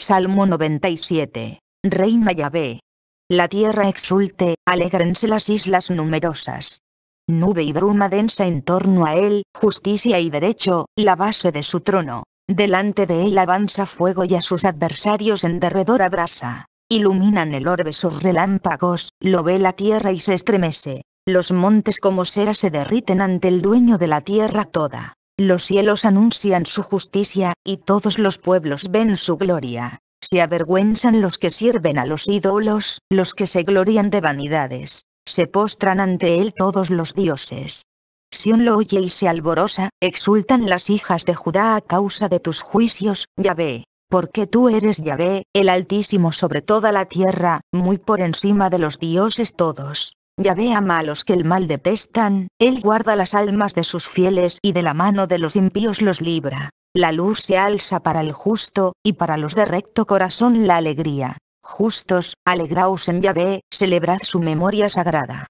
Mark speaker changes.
Speaker 1: Salmo 97. Reina Yahvé. La tierra exulte, alegrense las islas numerosas. Nube y bruma densa en torno a él, justicia y derecho, la base de su trono. Delante de él avanza fuego y a sus adversarios en derredor abrasa. Iluminan el orbe sus relámpagos, lo ve la tierra y se estremece. Los montes como cera se derriten ante el dueño de la tierra toda. Los cielos anuncian su justicia, y todos los pueblos ven su gloria. Se avergüenzan los que sirven a los ídolos, los que se glorian de vanidades. Se postran ante él todos los dioses. Sión lo oye y se alborosa, exultan las hijas de Judá a causa de tus juicios, Yahvé. Porque tú eres Yahvé, el Altísimo sobre toda la tierra, muy por encima de los dioses todos. Ya a malos que el mal detestan, Él guarda las almas de sus fieles y de la mano de los impíos los libra. La luz se alza para el justo, y para los de recto corazón la alegría. Justos, alegraos en Yahvé, celebrad su memoria sagrada.